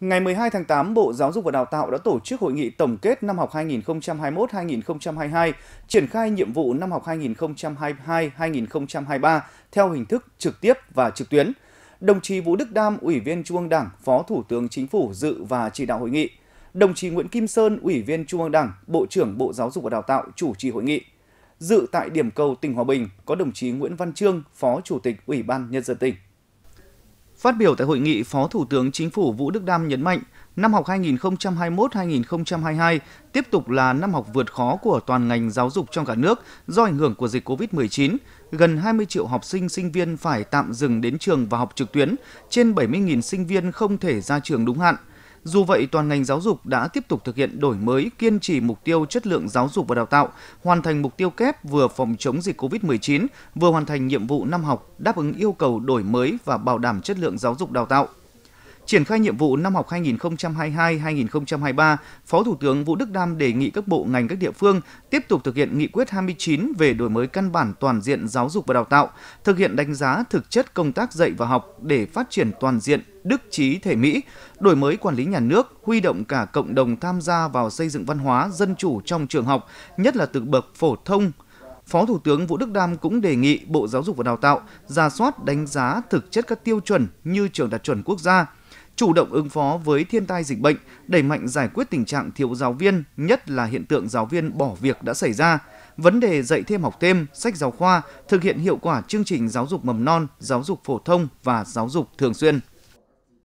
Ngày 12 tháng 8, Bộ Giáo dục và Đào tạo đã tổ chức hội nghị tổng kết năm học 2021-2022, triển khai nhiệm vụ năm học 2022-2023 theo hình thức trực tiếp và trực tuyến. Đồng chí Vũ Đức Đam, Ủy viên Trung ương Đảng, Phó Thủ tướng Chính phủ dự và chỉ đạo hội nghị. Đồng chí Nguyễn Kim Sơn, Ủy viên Trung ương Đảng, Bộ trưởng Bộ Giáo dục và Đào tạo chủ trì hội nghị. Dự tại điểm cầu tỉnh Hòa Bình có đồng chí Nguyễn Văn Trương, Phó Chủ tịch Ủy ban Nhân dân tỉnh. Phát biểu tại hội nghị, Phó Thủ tướng Chính phủ Vũ Đức Đam nhấn mạnh, năm học 2021-2022 tiếp tục là năm học vượt khó của toàn ngành giáo dục trong cả nước do ảnh hưởng của dịch COVID-19. Gần 20 triệu học sinh sinh viên phải tạm dừng đến trường và học trực tuyến, trên 70.000 sinh viên không thể ra trường đúng hạn. Dù vậy, toàn ngành giáo dục đã tiếp tục thực hiện đổi mới, kiên trì mục tiêu chất lượng giáo dục và đào tạo, hoàn thành mục tiêu kép vừa phòng chống dịch COVID-19, vừa hoàn thành nhiệm vụ năm học đáp ứng yêu cầu đổi mới và bảo đảm chất lượng giáo dục đào tạo. Triển khai nhiệm vụ năm học 2022-2023, Phó Thủ tướng Vũ Đức Đam đề nghị các bộ ngành các địa phương tiếp tục thực hiện nghị quyết 29 về đổi mới căn bản toàn diện giáo dục và đào tạo, thực hiện đánh giá thực chất công tác dạy và học để phát triển toàn diện đức trí thể Mỹ, đổi mới quản lý nhà nước, huy động cả cộng đồng tham gia vào xây dựng văn hóa dân chủ trong trường học, nhất là từ bậc phổ thông, Phó Thủ tướng Vũ Đức Đam cũng đề nghị Bộ Giáo dục và Đào tạo ra soát đánh giá thực chất các tiêu chuẩn như trường đạt chuẩn quốc gia, chủ động ứng phó với thiên tai dịch bệnh, đẩy mạnh giải quyết tình trạng thiếu giáo viên, nhất là hiện tượng giáo viên bỏ việc đã xảy ra, vấn đề dạy thêm học thêm, sách giáo khoa, thực hiện hiệu quả chương trình giáo dục mầm non, giáo dục phổ thông và giáo dục thường xuyên.